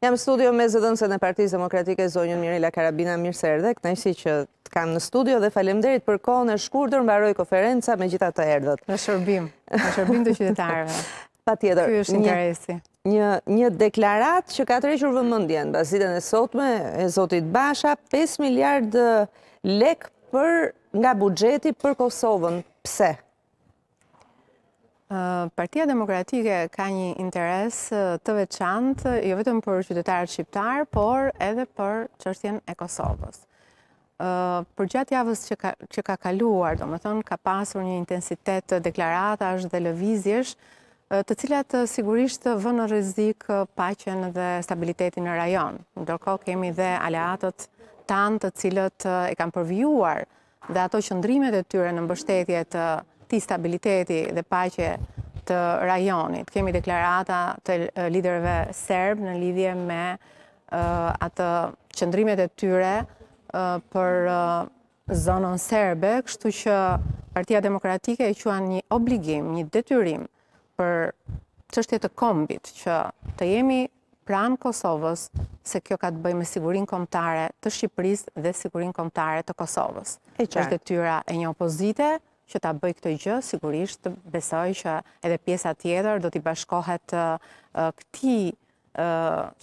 Jam studio me zëdënësën në partijës demokratike zonjën Mirila Karabina Mirserdek, në ishi që të kam në studio dhe falemderit për kohën e shkurdur mbaroj konferenca me gjitha të erdhët. Në shërbim, në shërbim të qytetarëve. Pa tjetër. Kjo është interesi. Një deklarat që ka të rejshur vëmëndjen, bazitën e sotme, e zotit Basha, 5 miliard lek nga bugjeti për Kosovën. Pse? Partia Demokratike ka një interes të veçantë, jo vetëm për qytetarët qiptarë, por edhe për qështjen e Kosovës. Për gjatë javës që ka kaluar, do më thonë, ka pasur një intensitet të deklaratash dhe lëvizjesh, të cilat sigurisht vënë rizik pachen dhe stabilitetin në rajon. Ndërko kemi dhe aleatët tanë të cilat e kam përvijuar dhe ato qëndrimet e tyre në mbështetjet nështë, ti stabiliteti dhe paqe të rajonit. Kemi deklarata të liderve serb në lidhje me atë qëndrimet e tyre për zonën serbe, kështu që partia demokratike e quan një obligim, një detyrim për qështje të kombit që të jemi pranë Kosovës se kjo ka të bëj me sigurin komptare të Shqipëris dhe sigurin komptare të Kosovës. E qërë? Qështë tyra e një opozite, që ta bëj këtë gjë, sigurisht besoj që edhe pjesa tjeder do t'i bashkohet këti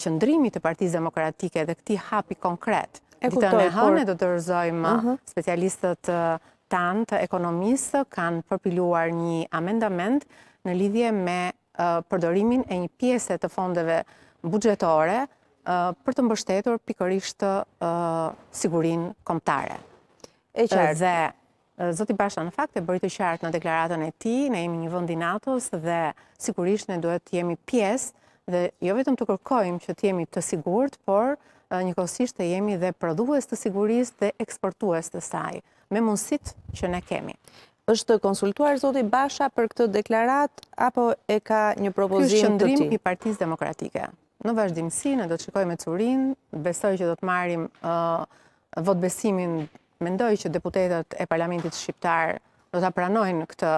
qëndrimi të partiz demokratike dhe këti hapi konkret. Dita në hane do të rëzojmë specialistët tanë të ekonomistë kanë përpiluar një amendament në lidhje me përdorimin e një pjese të fondeve bugjetore për të mbështetur pikërisht sigurin komptare. E qërë, Zoti Basha, në fakt e bërë të qartë në deklaratën e ti, ne jemi një vëndi nato dhe sigurisht ne duhet të jemi pjesë dhe jo vetëm të kërkojmë që të jemi të sigurët, por njëkosisht të jemi dhe produhës të sigurisë dhe eksportuës të saj, me mundësit që ne kemi. Êshtë të konsultuar Zoti Basha, për këtë deklarat, apo e ka një propozim të ti? Kështë qëndrim i partizë demokratike. Në vazhdimësi, në do të shikojmë me curin, besoj që do të marim votbesimin mendoj që deputetet e parlamentit shqiptar do të pranojnë këtë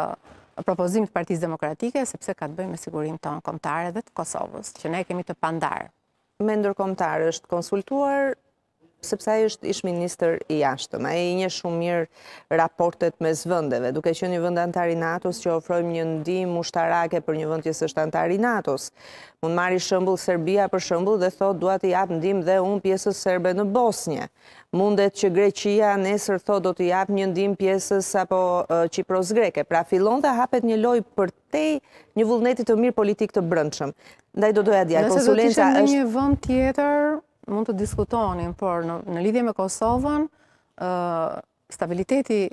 propozim të Partisë demokratike, sepse ka të bëjmë me sigurim tonë komtare dhe të Kosovës, që ne kemi të pandarë. Me komtare është konsultuar sepse ai është ish ministër i jashtëm. Ai i njeh shumë mirë raportet me vendeve, duke qenë një vend antar i NATO-s që ofrojmë një ndihmë ushtarake për një vënd që është antar i NATO-s. Mund marri shembull Serbia për shembull dhe thotë duat të jap ndihmë dhe un pjesës serbe në Bosnjë. Mundet që Greqia nesër thotë do të jap një ndihmë pjesës apo uh, Qipros greke. Pra filon dhe hapet një loj për te një vullneti të mirë politik të brëndshëm. Ndaj do doja dia konsulenca është një vend tjetër mund të diskutonim, por në lidhje me Kosovën, stabiliteti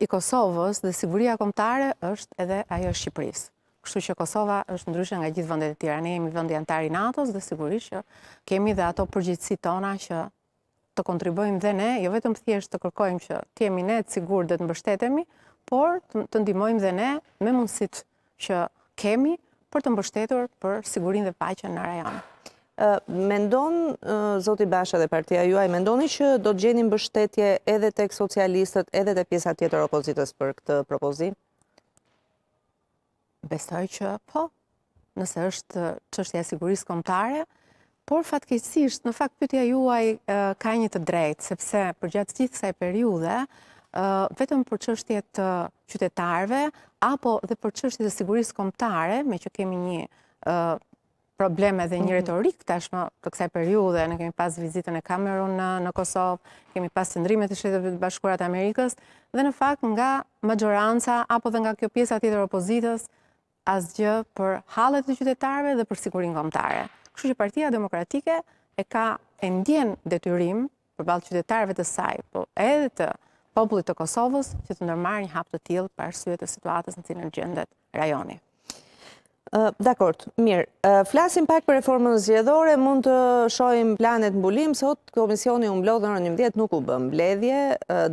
i Kosovës dhe siguria komptare është edhe ajo Shqipërisë. Kështu që Kosova është ndryshë nga gjithë vëndet e tjera. Ne jemi vëndi antari NATO-s dhe sigurisht që kemi dhe ato përgjithsi tona që të kontribojmë dhe ne, jo vetëm thjesht të kërkojmë që t'jemi ne të sigur dhe të mbështetemi, por të ndimojmë dhe ne me mundësit që kemi për të mbështetur për sigurin dhe pajqen në rajonë. Mendon, Zoti Basha dhe partia juaj, mendoni që do të gjenim bështetje edhe të eksocialistët, edhe të pjesat tjetër opozitës për këtë propozim? Besoj që po, nëse është qështja e sigurisë komptare, por fatkesisht, në fakt pëtja juaj ka një të drejtë, sepse për gjatë gjithë kësaj periude, vetëm për qështje të qytetarve, apo dhe për qështje të sigurisë komptare, me që kemi një probleme dhe një mhm. retorik tashmë të kësaj periude, në kemi pas vizitën e Kamerun në Kosovë, kemi pas të ndrimet të shetëve të bashkurat Amerikës, dhe në fakt nga majoranca, apo dhe nga kjo pjesa tjetër opozitës, asgjë për halet të qytetarve dhe për sigurin komtare. Kështu që partia demokratike e ka endjen detyrim për balë qytetarve të saj, po edhe të popullit të Kosovës që të nërmarë një hap të tilë për arsujet e situatës në cilën gjendet rajoni. Dëkort, mirë, flasim pak për reformën zjedhore, mund të shojmë planet mbulim, sot komisioni umblodhën në një nuk u bëm bledhje,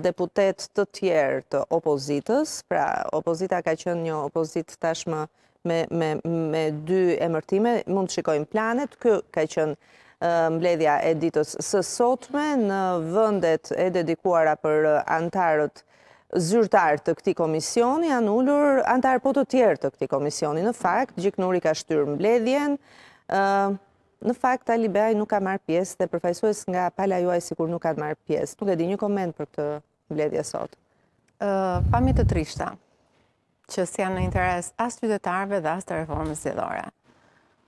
deputet të tjerë të opozitës, pra opozita ka qënë një opozit tashmë me dy emërtime, mund të shikojmë planet, kë ka qënë mbledhja e ditës së sotme në vëndet e dedikuara për antarët zyrtar të këti komisioni, anullur antar po të tjerë të këti komisioni. Në fakt, Nuri ka shtyrë mbledhjen, në fakt, Ali Beaj nuk ka marrë pjesë dhe përfajsues nga pala juaj si kur nuk ka marrë pjesë. Nuk e di një komend për këtë mbledhje sot. Pami të trishta, që si janë në interes as qytetarve dhe as të reformës zjedhore.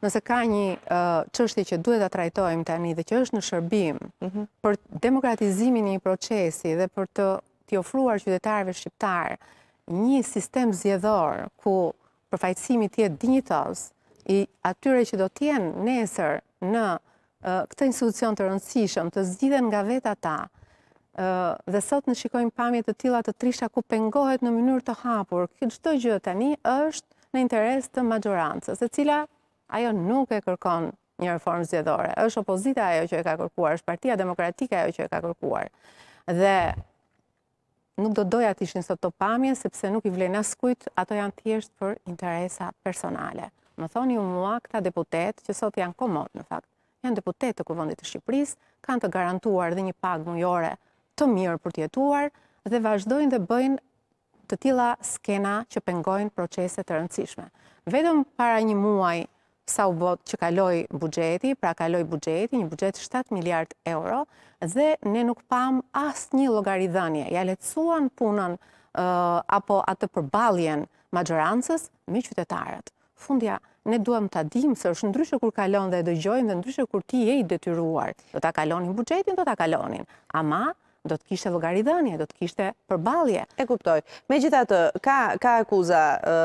Nëse ka një qështi që duhet të trajtojmë tani dhe që është në shërbim mhm. për demokratizimin një procesi dhe për të t'i ofruar qytetarëve shqiptarë një sistem zjedhor ku përfajtësimi tjetë dinjitos i atyre që do tjenë nesër në këtë institucion të rëndësishëm, të zgjiden nga veta ta, dhe sot në shikojmë pamjet të tila të trisha ku pengohet në mënyrë të hapur, këtë gjithë të gjithë tani është në interes të majorancës, e cila ajo nuk e kërkon një reformë zjedhore, është opozita ajo që e ka kërkuar, është partia demokratika ajo që e ka kërkuar. Dhe nuk do doja të ishin sot të pamje, sepse nuk i vlejnë askujt, ato janë thjeshtë për interesa personale. Më thoni ju mua këta deputet, që sot janë komod, në fakt, janë deputet të kuvëndit të Shqipëris, kanë të garantuar dhe një pagë mujore të mirë për tjetuar, dhe vazhdojnë dhe bëjnë të tila skena që pengojnë proceset të rëndësishme. Vedëm para një muaj sa u botë që kaloi bugjeti, pra kaloi bugjeti, një bugjet 7 miliard euro, dhe ne nuk pam asë një logaridhënje. Ja letësuan punën apo atë përbaljen majorancës me qytetarët. Fundja, ne duham të adim se është ndryshë kur kalon dhe dëgjojnë dhe ndryshë kur ti e i detyruar. Do të kalonin bugjetin, do të kalonin. Ama, do të kishte logaridhënje, do të kishte përbalje. E kuptoj, me gjitha të, ka akuza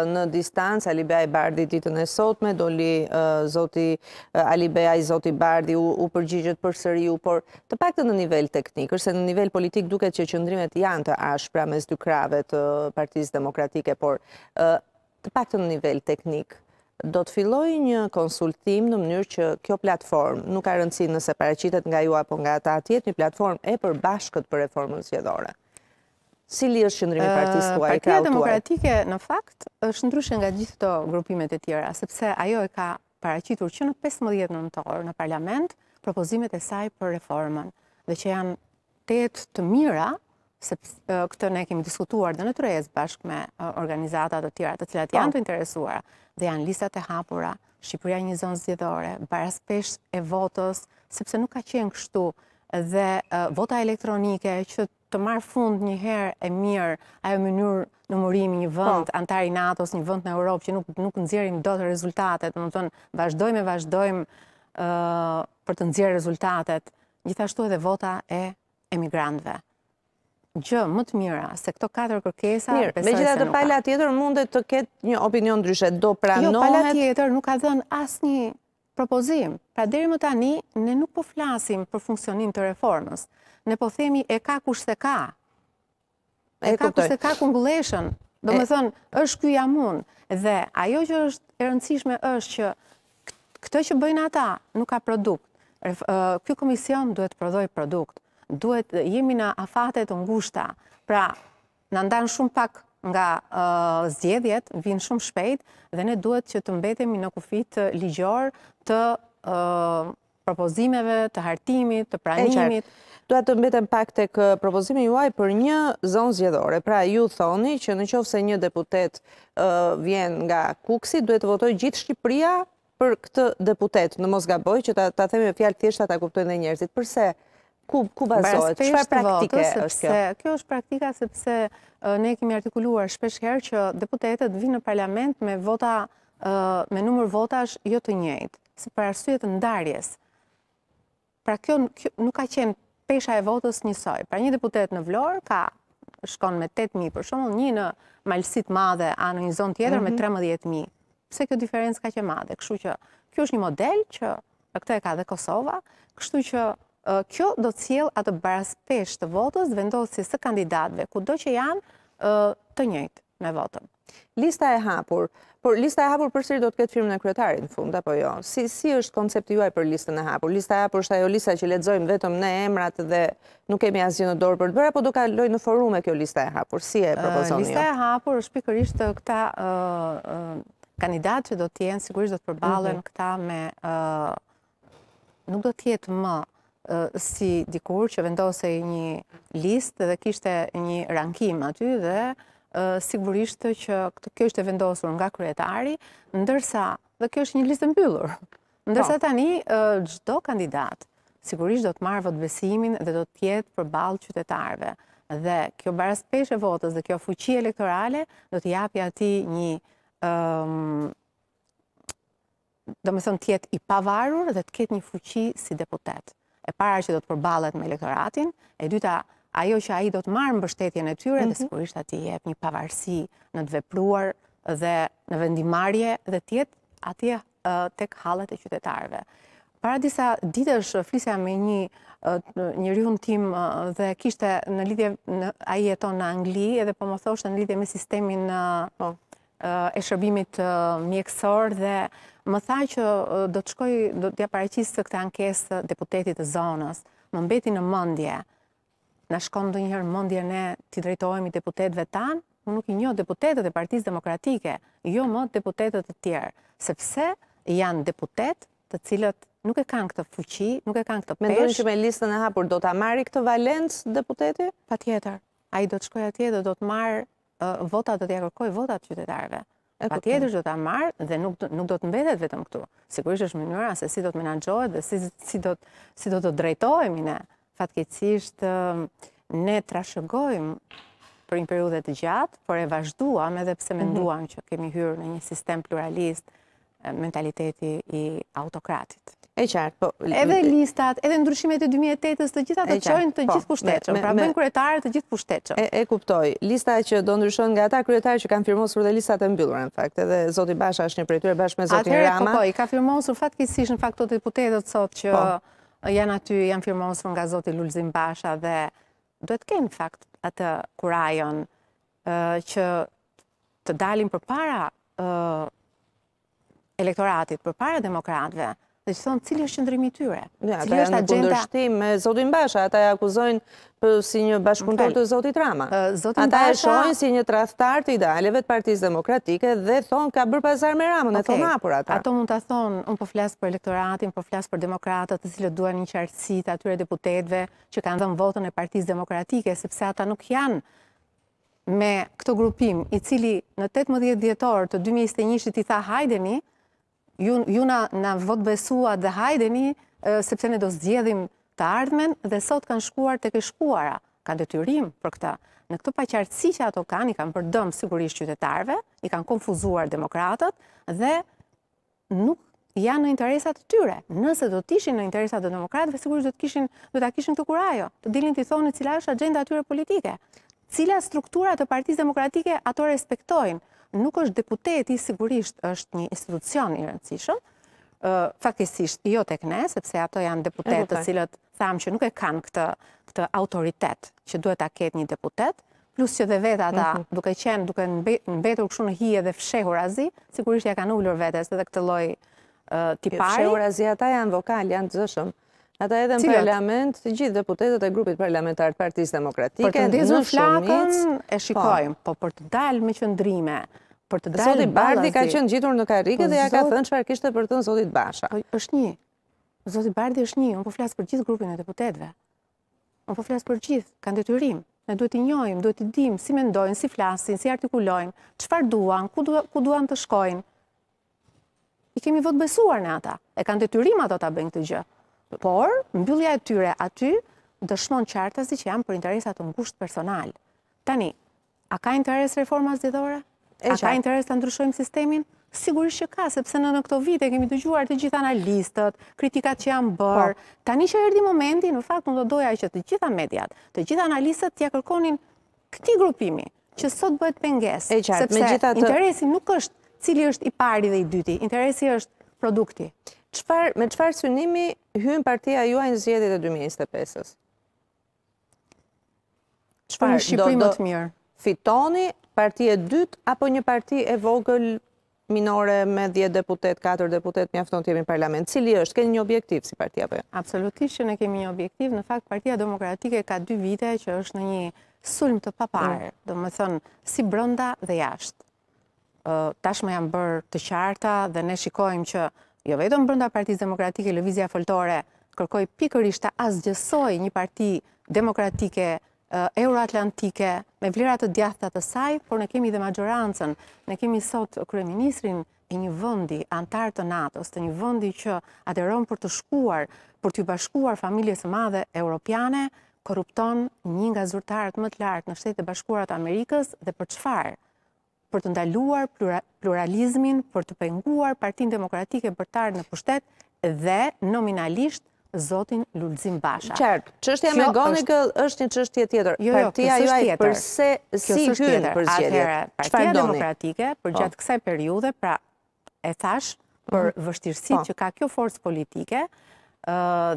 në distancë, Alibea i Bardi ditën e sotme, doli zoti Alibea i zoti Bardi u përgjigjët për sëriju, por të pak të në nivel teknikër, se në nivel politik duket që qëndrimet janë të ashpra mes dy krave të partiz demokratike, por të pak të në nivel teknikë, do të filloj një konsultim në mënyrë që kjo platform nuk ka rëndësi nëse paracitet nga ju apo nga ta atjet një platform e për bashkët për reformën zjedhore. Si li është qëndrimi partijës të uaj? Partija demokratike në fakt është ndryshë nga gjithë të grupimet e tjera, sepse ajo e ka paracitur që në 15 nëntorë në parlament propozimet e saj për reformën dhe që janë të jetë të mira se këtë ne kemi diskutuar dhe në të rejës bashkë me organizatat të tjera të cilat po. janë të interesuara dhe janë listat e hapura, Shqipëria një zonë zjedhore, baraspesh e votës, sepse nuk ka qenë kështu dhe vota elektronike që të marë fund një herë e mirë ajo mënyrë në mërimi një vënd po. antari NATO-s, një vënd në Europë që nuk nëzirim do të rezultatet, në tonë vazhdojmë e vazhdojmë për të nëzirë rezultatet, gjithashtu edhe vota e emigrantve gjë më të mira se këto katër kërkesa Mirë, me gjitha të pala tjetër mundet të ketë një opinion ndryshe do pranohet Jo, pala tjetër nuk ka dhenë asë një propozim pra deri më tani ne nuk po flasim për funksionim të reformës ne po themi e ka kusht se ka e ka kusht se ka kungulation do me thënë është kuja mund dhe ajo që është rëndësishme është që këtë që bëjnë ata nuk ka produkt kjo komision duhet prodhoj produkt duhet jemi në afatet të ngushta. Pra, në ndanë shumë pak nga uh, zjedhjet, vinë shumë shpejt, dhe ne duhet që të mbetemi në kufit të ligjor të uh, propozimeve, të hartimit, të pranimit. Dua të mbetem pak të kë uh, propozime juaj për një zonë zjedhore. Pra, ju thoni që në qofë se një deputet vjen nga kuksi, duhet të votoj gjithë Shqipria për këtë deputet, në mos gaboj, që ta themi e fjalë tjeshtë ta kuptojnë dhe njerëzit. Përse? Ku bazohet? Që fa praktike është kjo? Kjo është praktika sepse ne kemi artikuluar shpesh herë që deputetet vinë në parlament me vota, me numër votash jo të njëjtë, se për arsujet ndarjes. Pra kjo nuk ka qenë pesha e votës njësoj. Pra një deputet në vlorë ka shkon me 8.000, për shumë një në malësit madhe, a në një zonë tjetër me 13.000. Mhm. Pse kjo diferencë ka që madhe? Kështu që kjo është një model që, për e ka dhe Kosova, kështu që kjo do të cilë atë baraspesh të votës vendosë si së kandidatve, ku do që janë të njëjtë me votën. Lista e hapur, por lista e hapur përsi do të këtë firmën në kretarit në fund, apo jo? Si është koncepti juaj për listën e hapur? Lista e hapur është ajo lista që ledzojmë vetëm në emrat dhe nuk kemi asgjë në dorë për të bërë, apo do ka lojnë në forume kjo lista e hapur? Si e propozon jo? Lista e hapur është pikërisht të këta kandidat që do tjenë, sigurisht do të përbalen mhm. këta me... Nuk do tjetë më si dikur që vendose një list dhe kishte një rankim aty dhe sigurishtë që kjo është e vendosur nga kryetari, ndërsa dhe kjo është një listë mbyllur. Ndërsa po. tani, gjdo kandidat sigurisht do të marrë vot besimin dhe do të tjetë për balë qytetarve. Dhe kjo baras peshe votës dhe kjo fuqi elektorale do të japja ati një do me thonë tjetë i pavarur dhe të ketë një fuqi si deputetë e para që do të përbalet me elektoratin, e dyta ajo që aji do të marë mbështetjen e tyre dhe mhm. sigurisht ati jep një pavarësi në të vepruar dhe në vendimarje dhe tjetë ati tek halet e qytetarve. Para disa ditë është flisja me një një tim dhe kishte në lidhje, aji e tonë në Angli edhe po më thoshtë në lidhje me sistemin e po. shërbimit mjekësor dhe më tha që do të shkoj, do të ja të ankesë deputetit e zonës, më mbeti në mëndje, në shkon të njëherë mëndje ne të drejtojmë i deputetve tanë, më nuk i një deputetet e partiz demokratike, jo më deputetet të tjerë, sepse janë deputet të cilët nuk e kanë këtë fuqi, nuk e kanë këtë peshë. Mendojnë që me listën e hapur do të amari këtë valencë deputeti? Pa tjetër, a i do të shkoj atje dhe do të marë votat dhe të jakërkoj votat qytetarve pa tjetër do t'a amarë dhe nuk do të mbetet vetëm këtu. Sigurisht është mënyra se si do të menagjohet dhe si do të drejtojmë i ne. Fatkecisht, ne trashëgojmë për një periudet të gjatë, por e vazhduam edhe pse mhm. menduam që kemi hyrë në një sistem pluralist mentaliteti i autokratit. E qartë, po... Edhe listat, edhe ndryshimet e 2008-ës, të gjitha të qojnë të po, gjithë pushteqën, pra bëjnë kryetarë të gjithë pushteqën. E kuptoj, lista që do ndryshon nga ta kryetarë që kanë firmosur dhe listat e mbyllurën, fakt, edhe Zoti Basha është një prejtyre bashkë me Zoti Rama. Atërë, i ka firmosur fatkisish në faktot e putetet sot që po. janë aty, janë firmosur nga Zoti Lulzim Basha dhe duhet kemë fakt atë kurajon që të dalim për para elektoratit, për para demokratve, dhe që thonë, cili është qëndrimi tyre? Cili janë Në kundërshtim me Zotin Basha, ata e akuzojnë për si një bashkëpunëtor të Zotit Rama. Ata e shojnë si një trahtar të idealeve të partiz demokratike dhe thonë ka bërë pazar me Ramën, e thonë apur ata. Ato mund të thonë, unë po flasë për elektoratin, po flasë për demokratët, të cilët duan një qartësi të atyre deputetve që kanë dhëmë votën e partiz demokratike, sepse ata nuk janë me këto grupim, i cili në 18 djetorë të 2021 i tha hajdemi, Juna në votë besua dhe hajdeni, sepse ne do zjedhim të ardhmen dhe sot kanë shkuar të këshkuara. Kanë të tyrim për këta. Në këtë paqartësi që ato kanë, i kanë përdëmë sigurisht qytetarve, i kanë konfuzuar demokratët dhe nuk janë në interesat të tyre. Nëse do të ishin në interesat të demokratëve, sigurisht do të kishin të të kishin të kurajo. Të dilin të thonë në cila është agenda të tyre politike. Cila struktura të partiz demokratike ato respektojnë nuk është deputeti, sigurisht është një institucion i rëndësishëm, fakisisht jo të këne, sepse ato janë deputetë të cilët thamë që nuk e kanë këtë autoritet që duhet a ketë një deputet, plus që dhe vetë ata mhm. duke qenë, duke në betur këshu në hije dhe fshehur azi, sigurisht ja kanë ullur vetës edhe këtë loj tipari. Fshehur azi ata janë vokal, janë të zëshëm. Ata edhe në parlament, të gjithë deputetet e grupit parlamentarët partijës demokratike, në shumit... Për të ndizë flakën e po. shikojmë, po për të dalë me qëndrime, për të dalë balazit... Bardi ka qënë gjithur në karike po dhe ja ka thënë që farkishtë për të në Zotit Basha. Po, është një. Zotit Bardi është një. Unë po flasë për gjithë grupin e deputetve. Unë po flasë për gjithë. Kanë të të rrimë. Ne duhet i njojmë, duhet i dimë, si mendojnë, si flasin, si artikulojnë, qëfar duan, ku duan të I kemi në ata, e kanë ato ta gjë por mbyllja e tyre aty dëshmon qartësi që janë për interesat të ngusht personal. Tani, a ka interes reforma zidhore? A ka interes të ndryshojmë sistemin? Sigurisht që ka, sepse në në këto vite kemi të gjuar të gjitha analistët, kritikat që janë bërë. Po. Tani që erdi momenti, në fakt më do doja që të gjitha mediat, të gjitha analistët tja kërkonin këti grupimi, që sot bëhet penges, sepse interesi nuk është cili është i pari dhe i dyti, interesi është produkti. Me qëfar synimi hynë partia juaj në zjedit e 2025? Qëfar do Shqipëri më mirë? Fitoni partia e dytë apo një parti e vogël minore me 10 deputet, 4 deputet, një afton të jemi në parlament. Cili është, keni një objektiv si partia për? Jo? Absolutisht që ne kemi një objektiv, në fakt partia demokratike ka dy vite që është në një sulm të papar. Mm. do më thënë si brënda dhe jashtë. Tashme jam bërë të qarta dhe ne shikojmë që jo vetëm brënda partijës demokratike, Lëvizja Foltore kërkoj pikërishta asgjësoj një parti demokratike, euroatlantike, me vlerat të djathta të saj, por ne kemi dhe majorancën, ne kemi sot kreministrin e një vëndi antarë të natës, të një vëndi që aderon për të shkuar, për të bashkuar familjes madhe europiane, korupton një nga zurtarët më të lartë në shtetë të bashkuarat Amerikës dhe për qëfarë? për të ndaluar pluralizmin, për të penguar partin demokratike tarë në pushtet dhe nominalisht Zotin Lulzim Basha. Qertë, qështja me Gonigal është një qështje tjetër. Jo, jo, kësë tjetër. Përse si hynë përgjedje? Partia demokratike për po. gjatë kësaj periude, pra e thash për mhm. vështirësi po. që ka kjo forës politike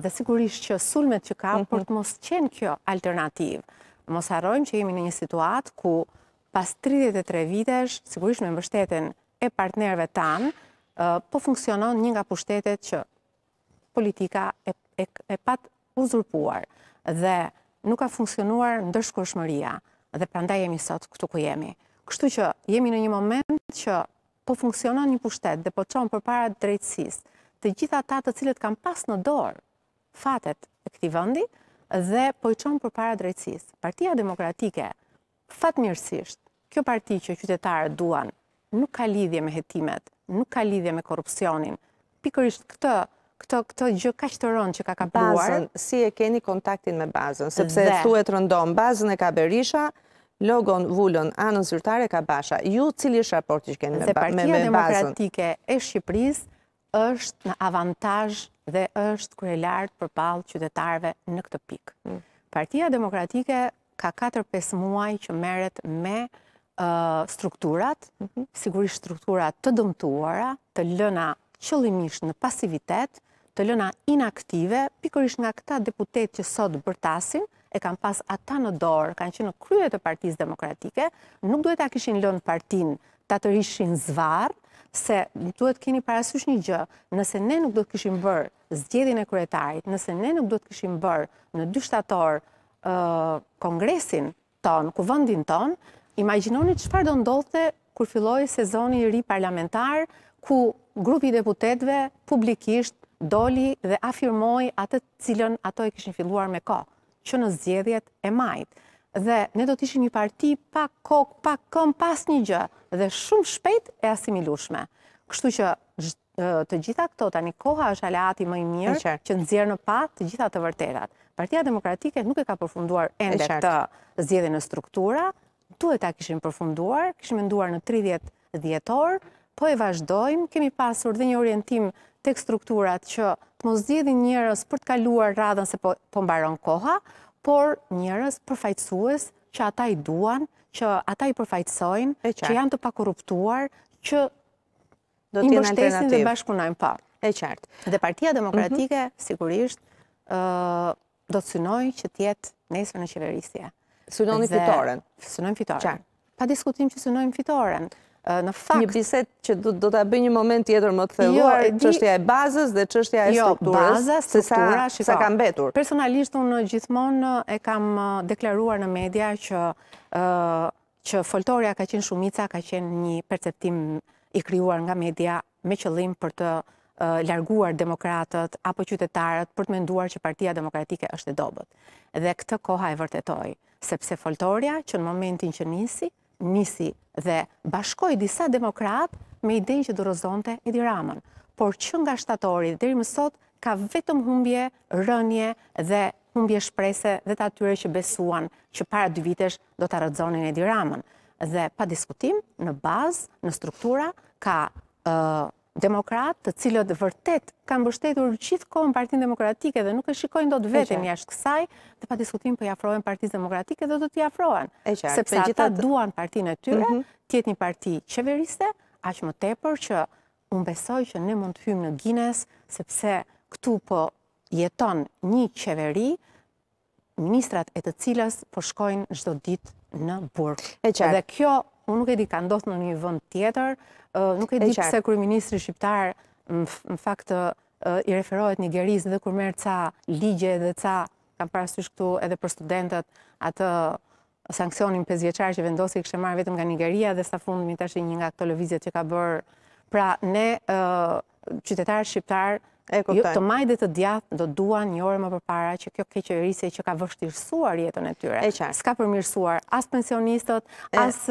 dhe sigurisht që sulmet që ka mhm. për të mos qenë kjo alternativë. Mos harrojmë që jemi në një situatë ku pas 33 vitesh, sigurisht me mbështetin e partnerve tanë, po funksionon një nga pushtetet që politika e pat uzurpuar dhe nuk ka funksionuar në dërshkurshmëria dhe pranda jemi sot këtu ku jemi. Kështu që jemi në një moment që po funksionon një pushtet dhe po qonë për para drejtsis të gjitha ta të cilët kam pas në dorë fatet e këti vëndi dhe po qonë për para drejtsis. Partia demokratike fatmirësisht kjo parti që qytetarët duan nuk ka lidhje me hetimet, nuk ka lidhje me korupcionin, pikërisht këtë, këto këto gjë kaq të që ka kapluar. Bazën, si e keni kontaktin me bazën? Sepse dhe... thuhet rëndon bazën e ka Berisha, logon vulën anën zyrtare ka Basha. Ju cili është raporti që keni me, bazën? me, bazën? Partia Demokratike e Shqipërisë është në avantazh dhe është për përballë qytetarëve në këtë pikë. Mm. Partia Demokratike ka 4-5 muaj që merret me uh, strukturat, mhm. sigurisht strukturat të dëmtuara, të lëna qëllimisht në pasivitet, të lëna inaktive, pikërish nga këta deputet që sot bërtasin, e kanë pas ata në dorë, kanë që në kryet të partiz demokratike, nuk duhet a kishin lënë partin të të rishin zvarë, se duhet keni parasysh një gjë, nëse ne nuk duhet kishin bërë zgjedin e kryetarit, nëse ne nuk duhet kishin bërë në dy shtatorë kongresin tonë, ku vëndin tonë, Imaginoni që do ndodhte kur filloj sezoni i ri parlamentar, ku grupi deputetve publikisht doli dhe afirmoj atë cilën ato e kishin filluar me ko, që në zjedhjet e majtë. Dhe ne do tishin një parti pa kok, pa këm, pas një gjë, dhe shumë shpejt e asimilushme. Kështu që të gjitha këto tani koha është aleati më i mirë që në në pat të gjitha të vërterat. Partia Demokratike nuk e ka përfunduar endet të zjedhjen e struktura, duhet ta kishim përfunduar, kishim nduar në 30 dhjetor, po e vazhdojmë, kemi pasur dhe një orientim tek strukturat që të mos zgjidhin njerëz për të kaluar radhën se po, po, mbaron koha, por njerëz përfaqësues që ata i duan, që ata i përfaqësojnë, që janë të pakorruptuar, që do të jenë dhe bashkunajnë pa. E qartë. Dhe Partia Demokratike mhm. sigurisht ë do të synojë që të jetë nesër në qeverisje. Synonim fitoren. Synonim fitoren. Pa diskutim që synonim fitoren. Në fakt... Një biset që do të bëjnë një moment tjetër më të jo, theluar, qështja e bazës dhe qështja e jo, strukturës. se Sa kam betur. Personalisht, unë gjithmonë e kam deklaruar në media që foltoria ka qenë shumica, ka qenë një perceptim i kryuar nga media me qëllim për të larguar demokratët apo qytetarët për të menduar që partia demokratike është e dobet. Dhe këtë koha e vërtetoj, sepse foltoria që në momentin që nisi, nisi dhe bashkoj disa demokrat me idej që dërozonte e diramën. Por që nga shtatorit dhe i mësot ka vetëm humbje, rënje dhe humbje shprese dhe të atyre që besuan që para dy vitesh do të rëzonin e diramën. Dhe pa diskutim, në bazë, në struktura, ka demokratë të cilët vërtet kanë bështetur qithë kohën partinë demokratike dhe nuk e shikojnë do të vetën jashtë kësaj dhe pa diskutim për po jafrojnë partinë demokratike dhe do të jafrojnë. Sepse ata duan partinë e tyre, mhm. tjetë një parti qeveriste, ashtë më tepër që unë besoj që ne mund të hymë në Gines, sepse këtu po jeton një qeveri, ministrat e të cilës po shkojnë gjdo ditë në burë. Dhe kjo Unë nuk e di ka ndodhë në një vënd tjetër, nuk e di pëse kërë Ministri Shqiptar në fakt i referohet një geriz dhe kërë merë ca ligje dhe ca kam parasysh këtu edhe për studentët atë sankcionin 5 zveqar që vendosi i kështë vetëm nga një dhe sa fund më të një nga këto lëvizjet që ka bërë. Pra, ne qytetarë shqiptarë Jo, të majde të djatë do duan një orë më përpara që kjo keqërisje që ka vështirësuar jetën e tyre. Ska përmirësuar as pensionistët, as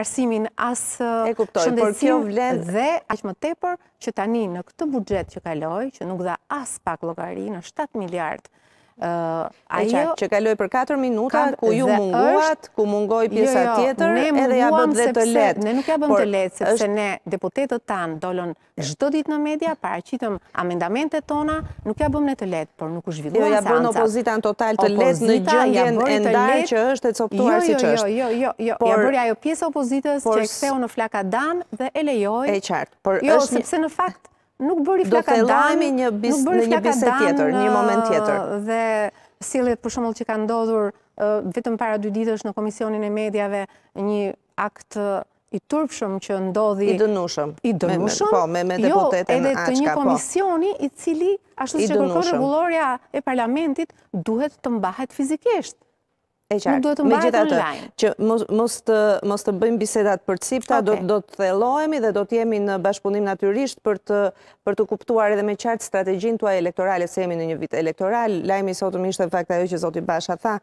arsimin, as shëndesim dhe aqë më tepër që tani në këtë budget që kaloj, që nuk dha as pak logari në 7 miliardë Ajo që kaloj për 4 minuta, ku ju munguat, ku mungoj jo, pjesa jo, tjetër, edhe ja bëm dhe të letë. Ne nuk ja bëm të letë, sepse ne deputetët tanë dolon gjithë dit në media, paracitëm amendamentet tona, nuk ja bëm ne të letë, por nuk u zhvilluan sansa. Jo, ja bëm në opozita në total të letë në gjëndjen e ndarë që është e coptuar jo, si që është. Jo, jo, jo, jo, ja bërë ajo pjesë opozitës që e ktheu në flaka danë dhe e lejoj. E qartë. Jo, sepse në fakt, nuk bëri flakat dam, do të lajmi një biset tjetër, një uh, moment tjetër. Dhe silet për shumëll që ka ndodhur uh, vetëm para dy ditësh në Komisionin e Medjave një akt uh, i turpshëm që ndodhi... I dënushëm. I dënushëm. Po, me deputetën aqka, po. Jo, edhe të një po. komisioni i cili, ashtu që kërkore vulloria e parlamentit, duhet të mbahet fizikisht me gjitha të, që mos të bëjmë bisedat për cipta, do të thelojemi dhe do të jemi në bashkëpunim natyrisht për të kuptuar edhe me qartë strategjin të elektorale, se jemi në një vit elektoral, lajmi sotëm ishte në fakta jo që Zotit Basha tha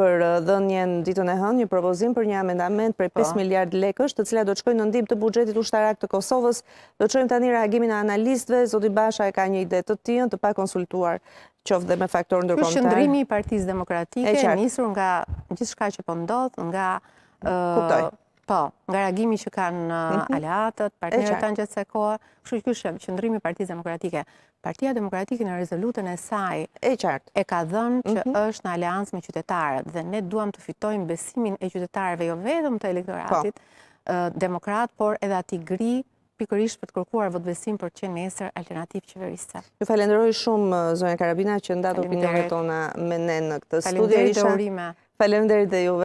për uh, dhënjen ditën e hënë, një propozim për një amendament për po. 5 miliard lekësht, të cila do të në ndim të bugjetit ushtarak të Kosovës, do të qojmë të një reagimin e analistve, Zotit Basha e ka një ide të tijën të pa konsultuar qofë dhe me faktorë ndërkomtar. Kërë shëndrimi i partiz demokratike, e njësër nga gjithë shka që pëndodh, po nga... Kuptoj. Po, nga reagimi që kanë mhm. aleatët, partijat të në gjithë se kohë, kështu që kështë qëndrimi i partiz demokratike. Partia demokratike në rezolutën e saj e ka dhënë që mhm. është në aleansë me qytetarët dhe ne duham të fitojmë besimin e qytetarëve jo vedhëm të po. elektoratit demokrat, por edhe ati gri pikërisht për të kërkuar vëdvesim për qenë mesër alternativ qeverisë. Ju falenderoj shumë, eh, Zonja Karabina, që ndatë opinionet pitëve tona me ne në këtë studi. Falenderoj dhe urime. Falenderoj dhe ju.